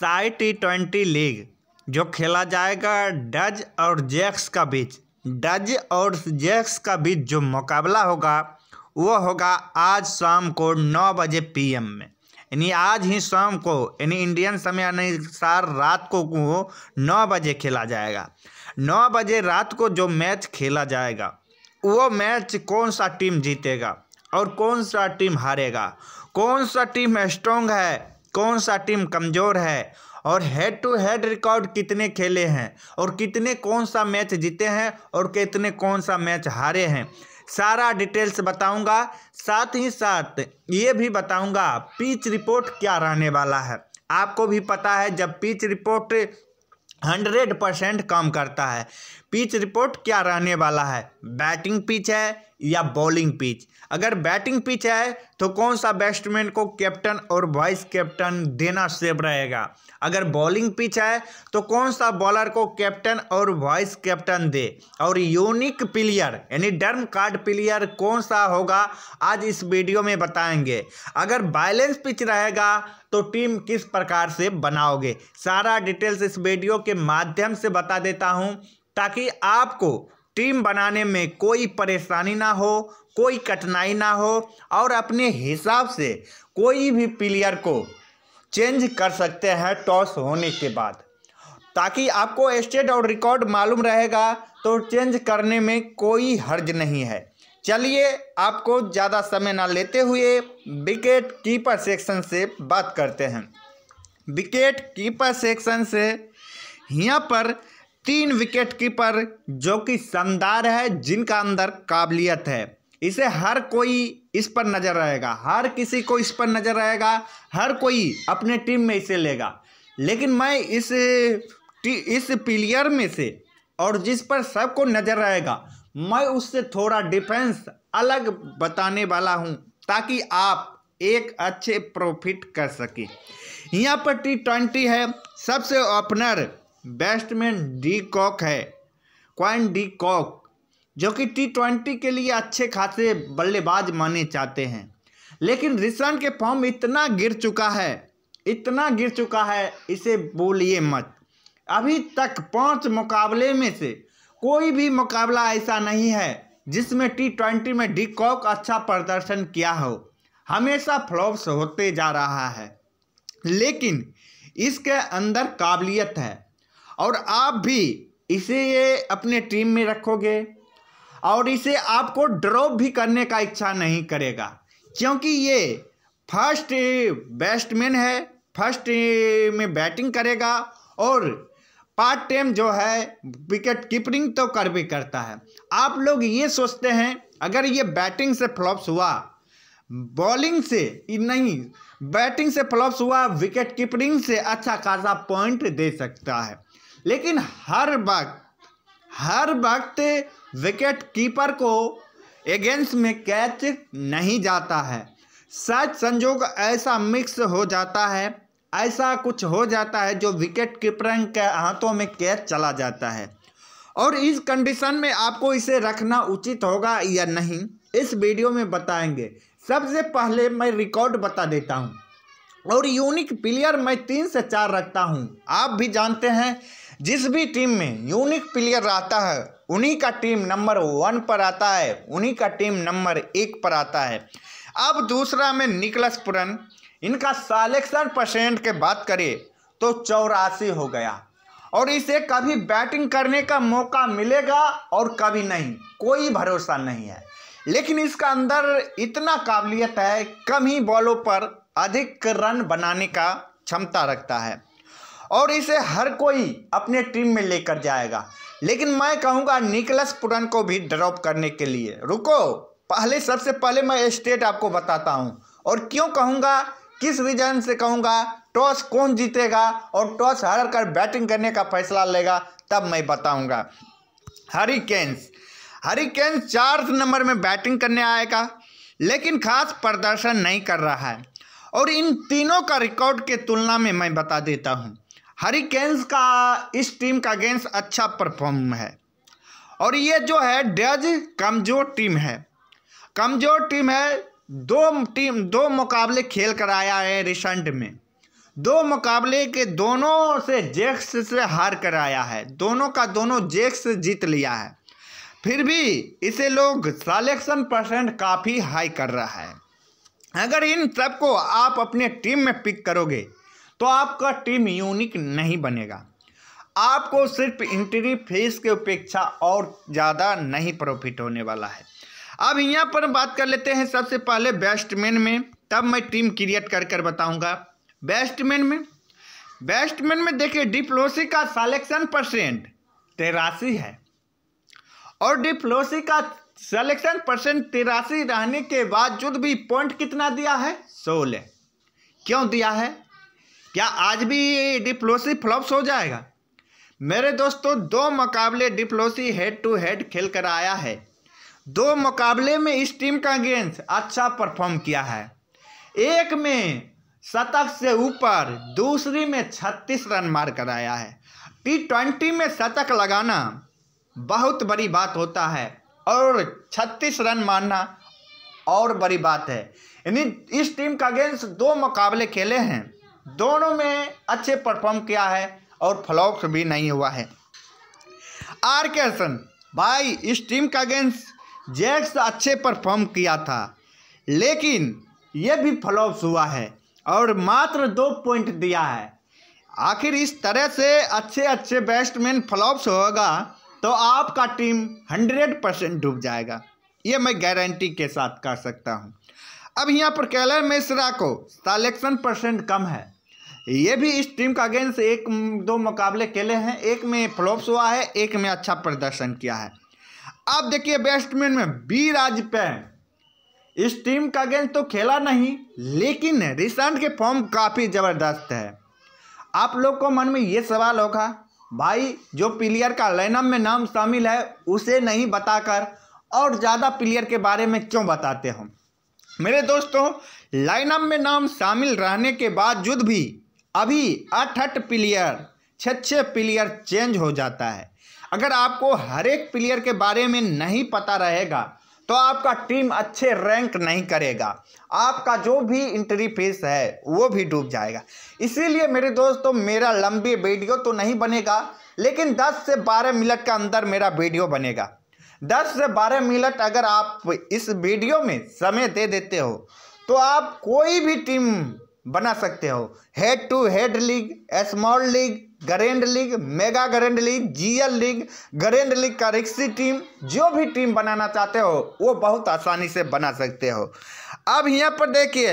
Sai T twenty league जो खेला जाएगा डज और जैक्स का बीच डज और जैक्स का बीच जो मुकाबला होगा वो होगा आज शाम को नौ बजे पीएम में यानी आज ही शाम को यानी इंडियन समय अनुसार रात को वो नौ बजे खेला जाएगा नौ बजे रात को जो मैच खेला जाएगा वो मैच कौन सा टीम जीतेगा और कौन सा टीम हारेगा कौन सा टीम स्ट्रॉन्ग है कौन सा टीम कमज़ोर है और हेड टू हेड रिकॉर्ड कितने खेले हैं और कितने कौन सा मैच जीते हैं और कितने कौन सा मैच हारे हैं सारा डिटेल्स बताऊंगा साथ ही साथ ये भी बताऊंगा पिच रिपोर्ट क्या रहने वाला है आपको भी पता है जब पिच रिपोर्ट हंड्रेड परसेंट काम करता है पिच रिपोर्ट क्या रहने वाला है बैटिंग पिच है या बॉलिंग पिच अगर बैटिंग पिच है तो कौन सा बैट्समैन को कैप्टन और वाइस कैप्टन देना सेफ रहेगा अगर बॉलिंग पिच है तो कौन सा बॉलर को कैप्टन और वाइस कैप्टन दे और यूनिक प्लेयर यानी डर्म कार्ड प्लेयर कौन सा होगा आज इस वीडियो में बताएंगे अगर बैलेंस पिच रहेगा तो टीम किस प्रकार से बनाओगे सारा डिटेल्स इस वीडियो के माध्यम से बता देता हूँ ताकि आपको टीम बनाने में कोई परेशानी ना हो कोई कठिनाई ना हो और अपने हिसाब से कोई भी प्लेयर को चेंज कर सकते हैं टॉस होने के बाद ताकि आपको स्टेट और रिकॉर्ड मालूम रहेगा तो चेंज करने में कोई हर्ज नहीं है चलिए आपको ज़्यादा समय ना लेते हुए विकेट कीपर सेक्शन से बात करते हैं विकेट कीपर सेक्शन से यहाँ पर तीन विकेट कीपर जो कि शानदार है जिनका अंदर काबिलियत है इसे हर कोई इस पर नज़र रहेगा हर किसी को इस पर नज़र रहेगा हर कोई अपने टीम में इसे लेगा लेकिन मैं इस इस प्लेयर में से और जिस पर सबको नज़र रहेगा मैं उससे थोड़ा डिफेंस अलग बताने वाला हूं ताकि आप एक अच्छे प्रॉफिट कर सकें यहाँ पर टी ट्वेंटी है सबसे ओपनर बैट्समैन डी कॉक है क्वाइन डी कॉक जो कि टी ट्वेंटी के लिए अच्छे खासे बल्लेबाज माने जाते हैं लेकिन रिशांत के फॉर्म इतना गिर चुका है इतना गिर चुका है इसे बोलिए मत अभी तक पांच मुकाबले में से कोई भी मुकाबला ऐसा नहीं है जिसमें टी ट्वेंटी में डी कॉक अच्छा प्रदर्शन किया हो हमेशा फ्लॉप्स होते जा रहा है लेकिन इसके अंदर काबिलियत है और आप भी इसे ये अपने टीम में रखोगे और इसे आपको ड्रॉप भी करने का इच्छा नहीं करेगा क्योंकि ये फर्स्ट बैट्समैन है फर्स्ट में बैटिंग करेगा और पार्ट टाइम जो है विकेट कीपरिंग तो कर भी करता है आप लोग ये सोचते हैं अगर ये बैटिंग से फ्लॉप्स हुआ बॉलिंग से नहीं बैटिंग से फ्लॉप्स हुआ विकेट कीपरिंग से अच्छा खासा पॉइंट दे सकता है लेकिन हर वक्त हर वक्त विकेट कीपर को एगेंस्ट में कैच नहीं जाता है सच संजोग ऐसा मिक्स हो जाता है ऐसा कुछ हो जाता है जो विकेट कीपर के हाथों में कैच चला जाता है और इस कंडीशन में आपको इसे रखना उचित होगा या नहीं इस वीडियो में बताएंगे सबसे पहले मैं रिकॉर्ड बता देता हूँ और यूनिक प्लेयर मैं तीन से चार रखता हूँ आप भी जानते हैं जिस भी टीम में यूनिक प्लेयर रहता है उन्हीं का टीम नंबर वन पर आता है उन्हीं का टीम नंबर एक पर आता है अब दूसरा में निकलस पुरन इनका सलेक्शन परसेंट के बात करें तो चौरासी हो गया और इसे कभी बैटिंग करने का मौका मिलेगा और कभी नहीं कोई भरोसा नहीं है लेकिन इसका अंदर इतना काबिलियत है कम ही बॉलों पर अधिक रन बनाने का क्षमता रखता है और इसे हर कोई अपने टीम में लेकर जाएगा लेकिन मैं कहूँगा निकलस पुरन को भी ड्रॉप करने के लिए रुको पहले सबसे पहले मैं स्टेट आपको बताता हूँ और क्यों कहूँगा किस रीजन से कहूँगा टॉस कौन जीतेगा और टॉस हार कर बैटिंग करने का फैसला लेगा तब मैं बताऊँगा हरिकेन्स हरिकेन्स चार नंबर में बैटिंग करने आएगा लेकिन खास प्रदर्शन नहीं कर रहा है और इन तीनों का रिकॉर्ड के तुलना में मैं बता देता हूँ हरिकेन्स का इस टीम का अगेंस्ट अच्छा परफॉर्म है और ये जो है डज कमज़ोर टीम है कमज़ोर टीम है दो टीम दो मुकाबले खेल कर आया है रिसेंट में दो मुकाबले के दोनों से जेक्स से हार कर आया है दोनों का दोनों जेक्स जीत लिया है फिर भी इसे लोग सलेक्शन परसेंट काफ़ी हाई कर रहा है अगर इन सबको आप अपने टीम में पिक करोगे तो आपका टीम यूनिक नहीं बनेगा आपको सिर्फ इंट्री फीस के अपेक्षा और ज़्यादा नहीं प्रॉफिट होने वाला है अब यहाँ पर बात कर लेते हैं सबसे पहले बैट्समैन में तब मैं टीम क्रिएट कर कर बताऊँगा बैट्समैन में बैट्समैन में देखिए डिप्लोसी का सलेक्शन परसेंट तेरासी है और डिप्लोसी का सलेक्शन परसेंट तिरासी रहने के बावजूद भी पॉइंट कितना दिया है सोलह क्यों दिया है क्या आज भी डिप्लोसी फ्लॉप्स हो जाएगा मेरे दोस्तों दो मुकाबले डिप्लोसी हेड टू हेड खेल कर आया है दो मुकाबले में इस टीम का गेंद अच्छा परफॉर्म किया है एक में शतक से ऊपर दूसरी में छत्तीस रन मार कर आया है टी ट्वेंटी में शतक लगाना बहुत बड़ी बात होता है और छत्तीस रन मारना और बड़ी बात है यानी इस टीम का गेंद दो मुकाबले खेले हैं दोनों में अच्छे परफॉर्म किया है और फ्लॉप भी नहीं हुआ है आर के हसन भाई इस टीम का अगेंस्ट जैक्स अच्छे परफॉर्म किया था लेकिन ये भी फ्लॉप हुआ है और मात्र दो पॉइंट दिया है आखिर इस तरह से अच्छे अच्छे बैट्समैन फ्लॉप्स होगा तो आपका टीम हंड्रेड परसेंट डूब जाएगा ये मैं गारंटी के साथ कर सकता हूँ अब यहाँ पर कैलर मिश्रा को सलेक्शन परसेंट कम है ये भी इस टीम का अगेंस्ट एक दो मुकाबले खेले हैं एक में फ्लॉप्स हुआ है एक में अच्छा प्रदर्शन किया है अब देखिए बैट्समैन में बी राज इस टीम का अगेंस्ट तो खेला नहीं लेकिन रिसेंट के फॉर्म काफ़ी ज़बरदस्त है आप लोग को मन में ये सवाल होगा भाई जो प्लेयर का लाइनअप में नाम शामिल है उसे नहीं बताकर और ज़्यादा प्लेयर के बारे में क्यों बताते हो मेरे दोस्तों लाइनअप में नाम शामिल रहने के बावजूद भी अभी आठ आठ प्लेयर छः छः प्लेयर चेंज हो जाता है अगर आपको हर एक प्लेयर के बारे में नहीं पता रहेगा तो आपका टीम अच्छे रैंक नहीं करेगा आपका जो भी इंट्री फीस है वो भी डूब जाएगा इसीलिए मेरे दोस्तों मेरा लंबी वीडियो तो नहीं बनेगा लेकिन 10 से 12 मिनट के अंदर मेरा वीडियो बनेगा 10 से 12 मिनट अगर आप इस वीडियो में समय दे देते हो तो आप कोई भी टीम बना सकते हो head to head league small league grand league mega grand league GL league grand league का रिक्सी टीम जो भी टीम बनाना चाहते हो वो बहुत आसानी से बना सकते हो अब यहाँ पर देखिए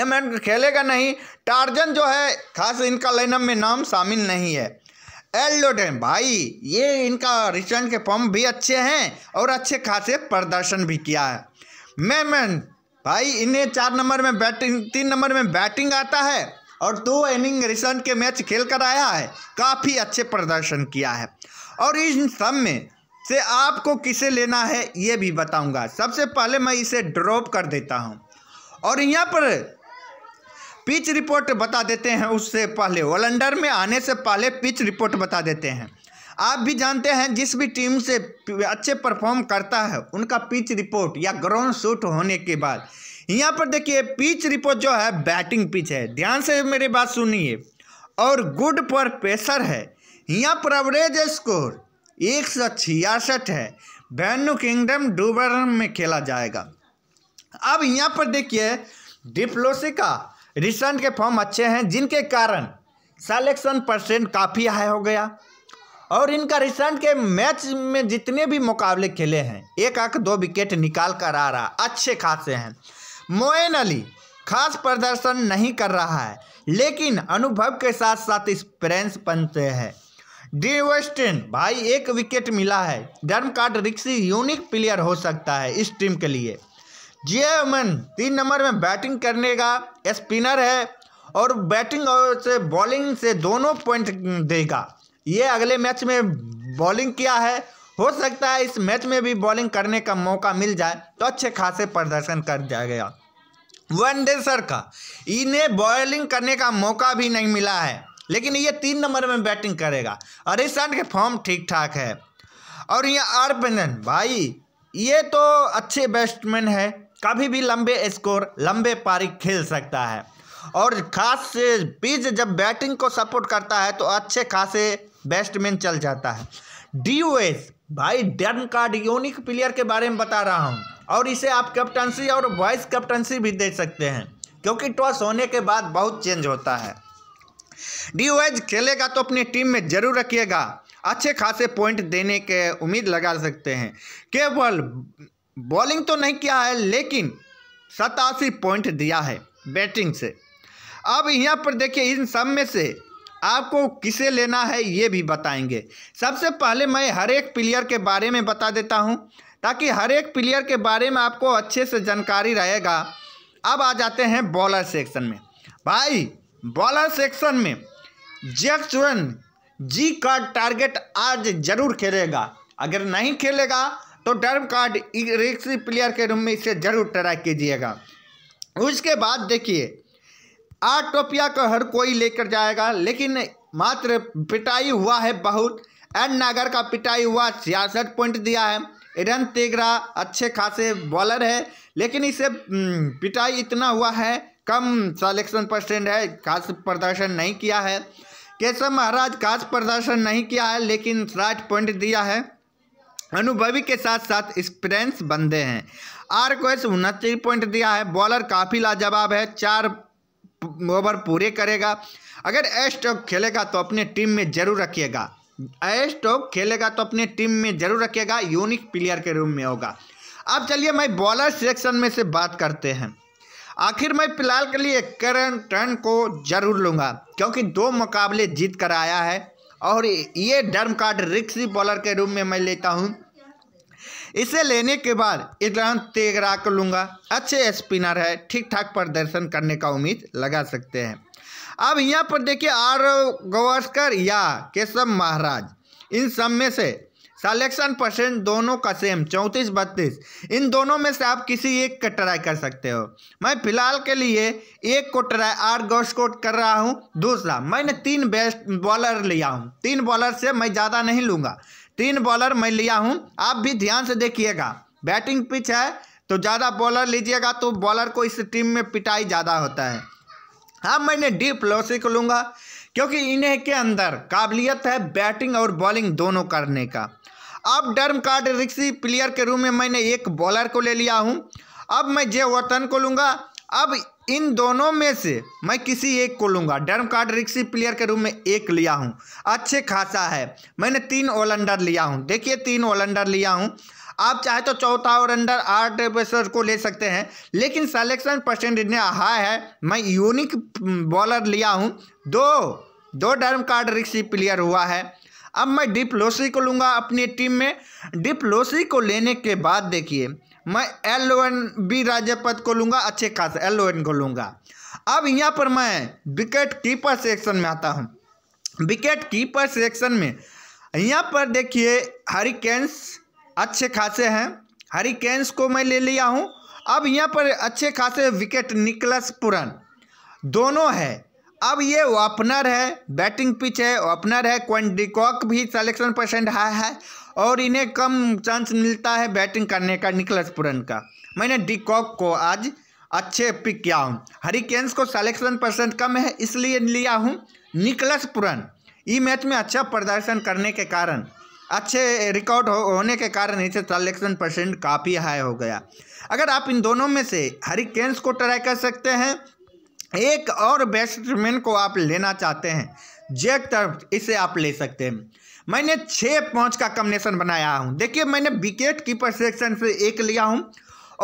एम एंड खेलेगा नहीं टार्जन जो है खास इनका लाइनअप में नाम शामिल नहीं है एल एलोडेन भाई ये इनका रिटर्न के फॉर्म भी अच्छे हैं और अच्छे खासे प्रदर्शन भी किया है मेमन भाई इन्हें चार नंबर में बैटिंग तीन नंबर में बैटिंग आता है और दो इनिंग रिसेंट के मैच खेल कर आया है काफ़ी अच्छे प्रदर्शन किया है और इन सब में से आपको किसे लेना है ये भी बताऊंगा सबसे पहले मैं इसे ड्रॉप कर देता हूं और यहाँ पर पिच रिपोर्ट बता देते हैं उससे पहले वलंडर में आने से पहले पिच रिपोर्ट बता देते हैं आप भी जानते हैं जिस भी टीम से अच्छे परफॉर्म करता है उनका पिच रिपोर्ट या ग्राउंड शूट होने के बाद यहाँ पर देखिए पिच रिपोर्ट जो है बैटिंग पिच है ध्यान से मेरी बात सुनिए और गुड पर प्रेशर है यहाँ पर एवरेज स्कोर एक सौ छियासठ है बैनू किंगडम डूबर में खेला जाएगा अब यहाँ पर देखिए डिप्लोसिका रिसेंट के फॉर्म अच्छे हैं जिनके कारण सेलेक्शन परसेंट काफ़ी हाई हो गया और इनका रिसेंट के मैच में जितने भी मुकाबले खेले हैं एक आंख दो विकेट निकाल कर आ रहा अच्छे खासे हैं मोइन अली खास प्रदर्शन नहीं कर रहा है लेकिन अनुभव के साथ साथ एक्सपीरियंस बनते हैं डी वेस्टन भाई एक विकेट मिला है डर्म कार्ड रिक्सी यूनिक प्लेयर हो सकता है इस टीम के लिए जे अमन तीन नंबर में बैटिंग करने का स्पिनर है और बैटिंग और से बॉलिंग से दोनों पॉइंट देगा ये अगले मैच में बॉलिंग किया है हो सकता है इस मैच में भी बॉलिंग करने का मौका मिल जाए तो अच्छे खासे प्रदर्शन कर जाएगा वनडे सर का इन्हें बॉलिंग करने का मौका भी नहीं मिला है लेकिन ये तीन नंबर में बैटिंग करेगा और इस के फॉर्म ठीक ठाक है और ये आर पंजन भाई ये तो अच्छे बैट्समैन है कभी भी लंबे स्कोर लंबे पारी खेल सकता है और खास से पिच जब बैटिंग को सपोर्ट करता है तो अच्छे खासे बैट्समैन चल जाता है डी भाई डन कार्ड यूनिक प्लेयर के बारे में बता रहा हूँ और इसे आप कैप्टनसी और वाइस कैप्टनसी भी दे सकते हैं क्योंकि टॉस होने के बाद बहुत चेंज होता है डी खेलेगा तो अपनी टीम में जरूर रखिएगा अच्छे खासे पॉइंट देने के उम्मीद लगा सकते हैं केवल बॉलिंग तो नहीं किया है लेकिन सतासी पॉइंट दिया है बैटिंग से अब यहाँ पर देखिए इन सब में से आपको किसे लेना है ये भी बताएंगे सबसे पहले मैं हर एक प्लेयर के बारे में बता देता हूँ ताकि हर एक प्लेयर के बारे में आपको अच्छे से जानकारी रहेगा अब आ जाते हैं बॉलर सेक्शन में भाई बॉलर सेक्शन में जैक चुरन जी का टारगेट आज जरूर खेलेगा अगर नहीं खेलेगा तो डर्म कार्ड रिक्स प्लेयर के रूम में इसे जरूर ट्राई कीजिएगा उसके बाद देखिए आठ टोपिया को हर कोई लेकर जाएगा लेकिन मात्र पिटाई हुआ है बहुत एन नागर का पिटाई हुआ छियासठ पॉइंट दिया है इरन तेगरा अच्छे खासे बॉलर है लेकिन इसे हम्म, पिटाई इतना हुआ है कम सलेक्शन परसेंट है खास प्रदर्शन नहीं किया है केशव महाराज खास प्रदर्शन नहीं किया है लेकिन साठ पॉइंट दिया है अनुभवी के साथ साथ एक्सपीरियंस बंदे हैं आर को एस उनतीस पॉइंट दिया है बॉलर काफ़ी लाजवाब है चार ओवर पूरे करेगा अगर एस्टॉक खेलेगा तो अपने टीम में जरूर रखिएगा एस्टॉक खेलेगा तो अपने टीम में जरूर रखिएगा यूनिक प्लेयर के रूम में होगा अब चलिए मैं बॉलर सिलेक्शन में से बात करते हैं आखिर मैं फिलहाल के लिए करण टर्न को जरूर लूँगा क्योंकि दो मुकाबले जीत कर आया है और ये डर्म कार्ड रिक्सी बॉलर के रूम में मैं लेता हूँ इसे लेने के बाद इतना तेगरा कर लूँगा अच्छे स्पिनर है ठीक ठाक प्रदर्शन करने का उम्मीद लगा सकते हैं अब यहाँ पर देखिए आर गवास्कर या केशव महाराज इन सब में से सलेक्शन परसेंट दोनों का सेम चौंतीस बत्तीस इन दोनों में से आप किसी एक का ट्राई कर सकते हो मैं फिलहाल के लिए एक को ट्राई आर गौस्कोट कर रहा हूँ दूसरा मैंने तीन बेस्ट बॉलर लिया हूँ तीन बॉलर से मैं ज़्यादा नहीं लूँगा तीन बॉलर मैं लिया हूँ आप भी ध्यान से देखिएगा बैटिंग पिच है तो ज़्यादा बॉलर लीजिएगा तो बॉलर को इस टीम में पिटाई ज़्यादा होता है हाँ मैंने डीप लॉसी को लूँगा क्योंकि इन्हें के अंदर काबिलियत है बैटिंग और बॉलिंग दोनों करने का अब डर्म कार्ड रिक्सी प्लेयर के रूप में मैंने एक बॉलर को ले लिया हूँ अब मैं जे वतन को लूँगा अब इन दोनों में से मैं किसी एक को लूँगा डर्म कार्ड रिक्सी प्लेयर के रूप में एक लिया हूँ अच्छे खासा है मैंने तीन ओलंडर लिया हूँ देखिए तीन ओलंडर लिया हूँ आप चाहे तो चौथा अंडर आठ बेसर को ले सकते हैं लेकिन सेलेक्शन परसेंट इतने हाई है मैं यूनिक बॉलर लिया हूँ दो दो डर्म कार्ड रिक्सी प्लेयर हुआ है अब मैं डिप्लोसी को लूँगा अपनी टीम में डिप्लोसी को लेने के बाद देखिए मैं एल ओ एन बी राज्य पद को लूँगा अच्छे खास एल ओ एन को लूँगा अब यहाँ पर मैं विकेट कीपर सेक्शन में आता हूँ विकेट कीपर सेक्शन में यहाँ पर देखिए हरिकेन्स अच्छे खासे हैं हरिकेन्स को मैं ले लिया हूँ अब यहाँ पर अच्छे खासे विकेट निकलस पुरन दोनों है अब ये ओपनर है बैटिंग पिच है ओपनर है क्वेंडिकॉक भी सलेक्शन परसेंट हाई है और इन्हें कम चांस मिलता है बैटिंग करने का निकलस पुरन का मैंने डी कॉक को आज अच्छे पिक किया हूँ हरिकेन्स को सलेक्शन परसेंट कम है इसलिए लिया हूँ निकलस पुरन ई मैच में अच्छा प्रदर्शन करने के कारण अच्छे रिकॉर्ड हो, होने के कारण इसे सलेक्शन परसेंट काफ़ी हाई हो गया अगर आप इन दोनों में से हरिकेन्स को ट्राई कर सकते हैं एक और बैट्समैन को आप लेना चाहते हैं जैक तरफ इसे आप ले सकते हैं मैंने छः पाँच का कम्बिनेशन बनाया हूँ देखिए मैंने विकेट कीपर सेक्शन से एक लिया हूँ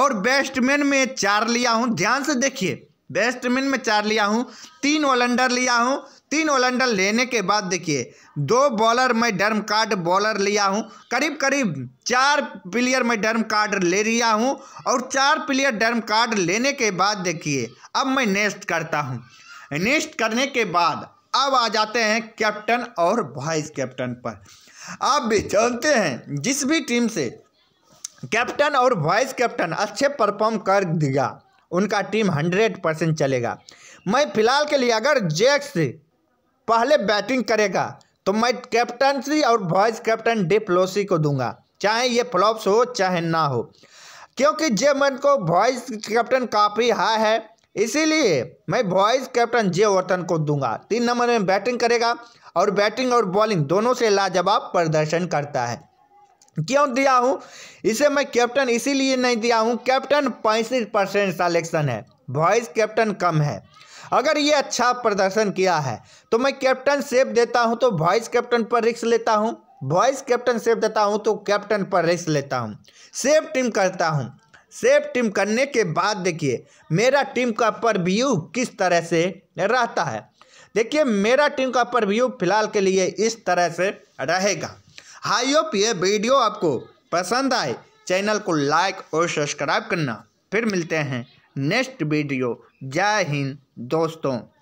और बैट्समैन में चार लिया हूँ ध्यान से देखिए बैट्समैन में चार लिया हूँ तीन ओलंडर लिया हूँ तीन ओलंडर लेने के बाद देखिए दो बॉलर मैं डर्म कार्ड बॉलर लिया हूँ करीब करीब चार प्लेयर मैं डर्म कार्ड ले लिया हूँ और चार प्लेयर डर्म कार्ड लेने के बाद देखिए अब मैं नेस्ट करता हूँ नेस्ट करने के बाद अब आ जाते हैं कैप्टन और वाइस कैप्टन पर आप भी जानते हैं जिस भी टीम से कैप्टन और वाइस कैप्टन अच्छे परफॉर्म कर दिया उनका टीम हंड्रेड परसेंट चलेगा मैं फिलहाल के लिए अगर जैक्स पहले बैटिंग करेगा तो मैं कैप्टनसी और वाइस कैप्टन डिप्लोसी को दूंगा चाहे ये फ्लॉप्स हो चाहे ना हो क्योंकि मन को वाइस कैप्टन काफ़ी हाई है इसीलिए मैं वॉइस कैप्टन जे वर्तन को दूंगा तीन नंबर में बैटिंग करेगा और बैटिंग और बॉलिंग दोनों से लाजवाब प्रदर्शन करता है क्यों दिया हूँ इसे मैं कैप्टन इसीलिए नहीं दिया हूँ कैप्टन पैंसठ परसेंट सलेक्शन है वॉइस कैप्टन कम है अगर ये अच्छा प्रदर्शन किया है तो मैं कैप्टन सेफ देता हूँ तो वॉइस कैप्टन पर रिक्स लेता हूँ वॉइस कैप्टन सेफ देता हूँ तो कैप्टन पर रिक्स लेता हूँ सेफ टीम करता हूँ सेफ टीम करने के बाद देखिए मेरा टीम का परव्यू किस तरह से रहता है देखिए मेरा टीम का परव्यू फिलहाल के लिए इस तरह से रहेगा हाई ओप ये वीडियो आपको पसंद आए चैनल को लाइक और सब्सक्राइब करना फिर मिलते हैं नेक्स्ट वीडियो जय हिंद दोस्तों